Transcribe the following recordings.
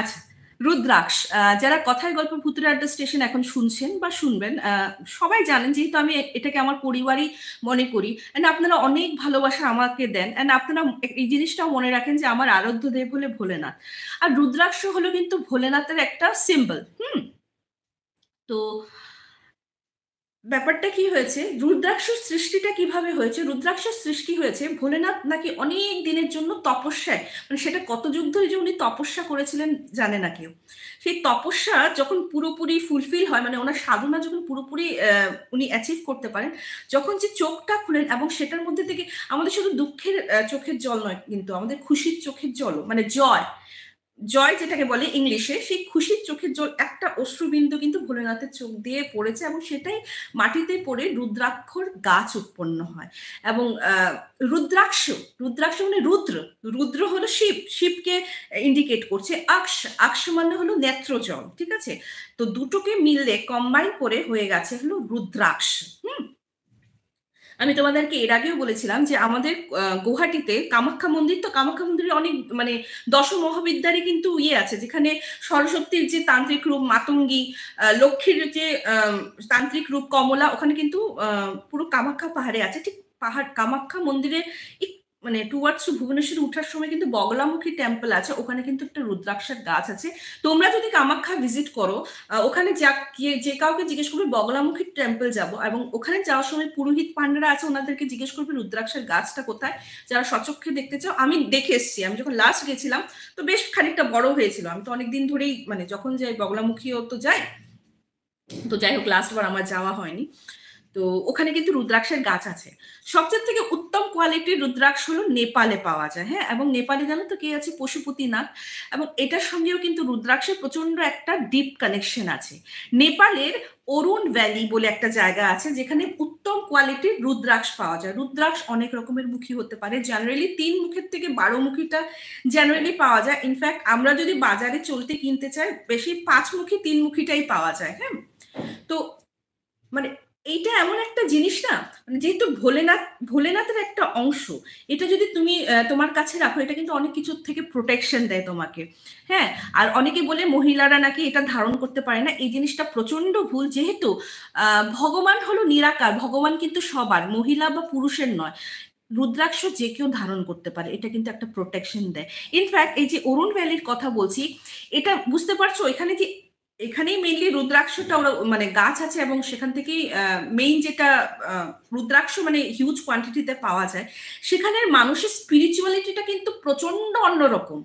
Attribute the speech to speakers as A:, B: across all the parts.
A: আচ্ছা রুদ্রাক্ষ যারা কথায় গল্প ভূতের আড্ডা স্টেশন এখন শুনছেন বা শুনবেন সবাই জানেন যেহেতু আমি এটাকে আমার পরিবারই মনে করি অ্যান্ড আপনারা অনেক ভালোবাসা আমাকে দেন অ্যান্ড আপনারা এই জিনিসটাও মনে রাখেন যে আমার আরাধ্য দেব হলে ভোলেনাথ আর রুদ্রাক্ষ হলো কিন্তু ভোলেনাথের একটা সিম্বল হুম তো আহ ব্যাপারটা কি হয়েছে রুদ্রাক্ষ সৃষ্টিটা কিভাবে হয়েছে রুদ্রাক্ষ সৃষ্টি হয়েছে ভোলেনাথ নাকি অনেক দিনের জন্য তপস্যায় মানে সেটা কত যুগ ধরে যে উনি তপস্যা করেছিলেন জানে না কেউ সেই তপস্যা যখন পুরোপুরি ফুলফিল হয় মানে ওনার সাধনা যখন পুরোপুরি উনি অ্যাচিভ করতে পারেন যখন যে চোখটা খুলেন এবং সেটার মধ্যে থেকে আমাদের শুধু দুঃখের চোখের জল নয় কিন্তু আমাদের খুশির চোখের জলও মানে জয় জয় যেটাকে বলে ইংলিশে সেই খুশির চোখের জল একটা অশ্রুবিন্দু কিন্তু ভোলেনাথের চোখ দিয়ে পড়েছে এবং সেটাই মাটিতে পড়ে রুদ্রাক্ষর গাছ উৎপন্ন হয় এবং রুদ্রাক্ষ রুদ্রাক্ষ মানে রুদ্র রুদ্র হলো শিব শিবকে ইন্ডিকেট করছে আক্ষ আক্ষ মানে হলো নেত্র জল ঠিক আছে তো দুটোকে মিললে কম্বাইন করে হয়ে গেছে হলো রুদ্রাক্ষ হুম আমি তোমাদেরকে এর আগেও বলেছিলাম যে আমাদের গুয়াহাটিতে কামাখ্যা মন্দির তো কামাখ্যা মন্দিরে অনেক মানে দশ মহাবিদ্যারে কিন্তু ইয়ে আছে যেখানে সরস্বতীর যে তান্ত্রিক রূপ মাতঙ্গী লক্ষ্মীর যে তান্ত্রিক রূপ কমলা ওখানে কিন্তু পুরো কামাখ্যা পাহাড়ে আছে ঠিক পাহাড় কামাখ্যা মন্দিরে মানে টুয়ার্ডস ভুবনেশ্বরে উঠার সময় কিন্তু বগলামুখী টেম্পল আছে ওখানে কিন্তু একটা রুদ্রাক্ষার গাছ আছে তোমরা যদি কামাখ্যা ভিজিট করো ওখানে যা গিয়ে যে কাউকে জিজ্ঞেস করবে বগলামুখী টেম্পল যাব এবং ওখানে যাওয়ার সময় পুরোহিত পান্ডারা আছে ওনাদেরকে জিজ্ঞেস করবে রুদ্রাক্ষার গাছটা কোথায় যারা সচক্ষে দেখতে চাও আমি দেখে এসছি আমি যখন লাস্ট গেছিলাম তো বেশ খানিকটা বড় হয়েছিল আমি তো অনেকদিন ধরেই মানে যখন যাই বগলামুখীও তো যাই তো যাই হোক লাস্টবার আমার যাওয়া হয়নি তো ওখানে কিন্তু রুদ্রাক্ষের গাছ আছে সবচেয়ে থেকে উত্তম কোয়ালিটির রুদ্রাক্ষ হলো নেপালে পাওয়া যায় হ্যাঁ এবং নেপালে জানো তো কে আছে পশুপতিনাথ এবং এটার সঙ্গেও কিন্তু রুদ্রাক্ষের প্রচন্ড একটা ডিপ কানেকশন আছে নেপালের অরুণ ভ্যালি বলে একটা জায়গা আছে যেখানে উত্তম কোয়ালিটির রুদ্রাক্ষ পাওয়া যায় রুদ্রাক্ষ অনেক রকমের মুখী হতে পারে জেনারেলি তিন মুখের থেকে বারো মুখীটা জেনারেলি পাওয়া যায় ইনফ্যাক্ট আমরা যদি বাজারে চলতে কিনতে চাই বেশি পাঁচ মুখী তিন মুখীটাই পাওয়া যায় হ্যাঁ তো মানে এইটা এমন একটা জিনিস না মানে যেহেতু ভোলেনাথ ভোলেনাথের একটা অংশ এটা যদি তুমি তোমার কাছে রাখো এটা কিন্তু অনেক কিছুর থেকে প্রোটেকশন দেয় তোমাকে হ্যাঁ আর অনেকে বলে মহিলারা নাকি এটা ধারণ করতে পারে না এই জিনিসটা প্রচন্ড ভুল যেহেতু ভগবান হলো নিরাকার ভগবান কিন্তু সবার মহিলা বা পুরুষের নয় রুদ্রাক্ষ যে কেউ ধারণ করতে পারে এটা কিন্তু একটা প্রোটেকশন দেয় ইনফ্যাক্ট এই যে অরুণ ভ্যালির কথা বলছি এটা বুঝতে পারছো এখানে যে এখানেই মেইনলি রুদ্রাক্ষটা ওরা মানে গাছ আছে এবং সেখান থেকেই মেইন যেটা রুদ্রাক্ষ মানে হিউজ কোয়ান্টিটিতে পাওয়া যায় সেখানের মানুষের স্পিরিচুয়ালিটিটা কিন্তু প্রচন্ড অন্যরকম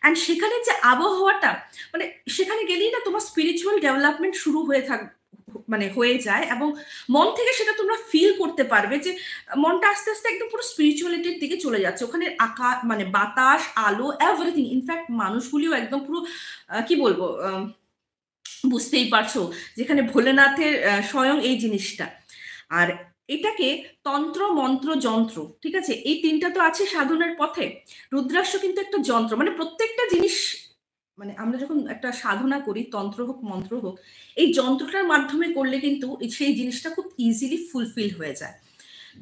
A: অ্যান্ড সেখানে যে আবহাওয়াটা মানে সেখানে গেলেই না তোমার স্পিরিচুয়াল ডেভেলপমেন্ট শুরু হয়ে থাক মানে হয়ে যায় এবং মন থেকে সেটা তোমরা ফিল করতে পারবে যে মনটা আস্তে আস্তে একদম পুরো স্পিরিচুয়ালিটির দিকে চলে যাচ্ছে ওখানে আকা মানে বাতাস আলো এভরিথিং ইনফ্যাক্ট মানুষগুলিও একদম পুরো কি বলবো বুঝতেই পারছো যেখানে ভোলেনাথের স্বয়ং এই জিনিসটা আর এটাকে তন্ত্র মন্ত্র যন্ত্র ঠিক আছে এই তিনটা তো আছে সাধনের পথে রুদ্রাক্ষ কিন্তু একটা যন্ত্র মানে প্রত্যেকটা জিনিস মানে আমরা যখন একটা সাধনা করি তন্ত্র হোক মন্ত্র হোক এই যন্ত্রটার মাধ্যমে করলে কিন্তু সেই জিনিসটা খুব ইজিলি ফুলফিল হয়ে যায়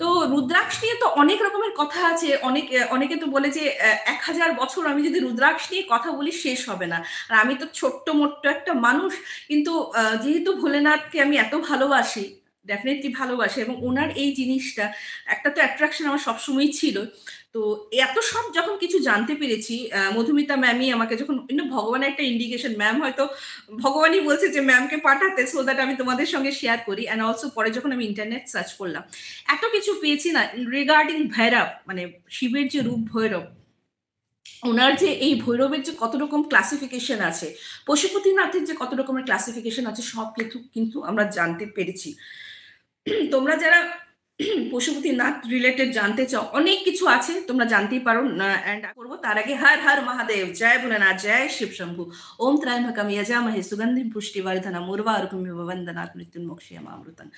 A: তো রুদ্রাক্ষ নিয়ে তো অনেক রকমের কথা আছে অনেক অনেকে তো বলে যে এক হাজার বছর আমি যদি রুদ্রাক্ষ নিয়ে কথা বলি শেষ হবে না আর আমি তো ছোট্ট মোট্ট একটা মানুষ কিন্তু যেহেতু ভোলেনাথকে আমি এত ভালোবাসি ডেফিনেটলি ভালোবাসে এবং ওনার এই জিনিসটা একটা তো অ্যাট্রাকশন আমার সবসময়ই ছিল তো এত সব যখন কিছু জানতে পেরেছি মধুমিতা ম্যামই আমাকে যখন ভগবানের একটা ইন্ডিকেশন ম্যাম হয়তো ভগবানই বলছে যে ম্যামকে পাঠাতে সো দ্যাট আমি তোমাদের সঙ্গে শেয়ার করি অ্যান্ড অলসো পরে যখন আমি ইন্টারনেট সার্চ করলাম এত কিছু পেয়েছি না রিগার্ডিং ভৈরব মানে শিবের যে রূপ ভৈরব ওনার যে এই ভৈরবের যে কত রকম ক্লাসিফিকেশন আছে পশুপতিনাথের যে কত রকমের ক্লাসিফিকেশন আছে সব কিছু কিন্তু আমরা জানতে পেরেছি তোমরা যারা পশুপতি নাথ রিলেটেড জানতে চাও অনেক কিছু আছে তোমরা জানতেই পারো অ্যান্ড করবো তার আগে হর হর মহাদেব জয় ভোলেনাথ জয় শিব শম্ভু ওম ত্রায় ভকাম ইয়াজা মহে সুগন্ধি পুষ্টি বর্ধনা মুরবা অর্কুম্য বন্দনাথ মৃত্যুন্মোক্ষিয়াম অমৃতন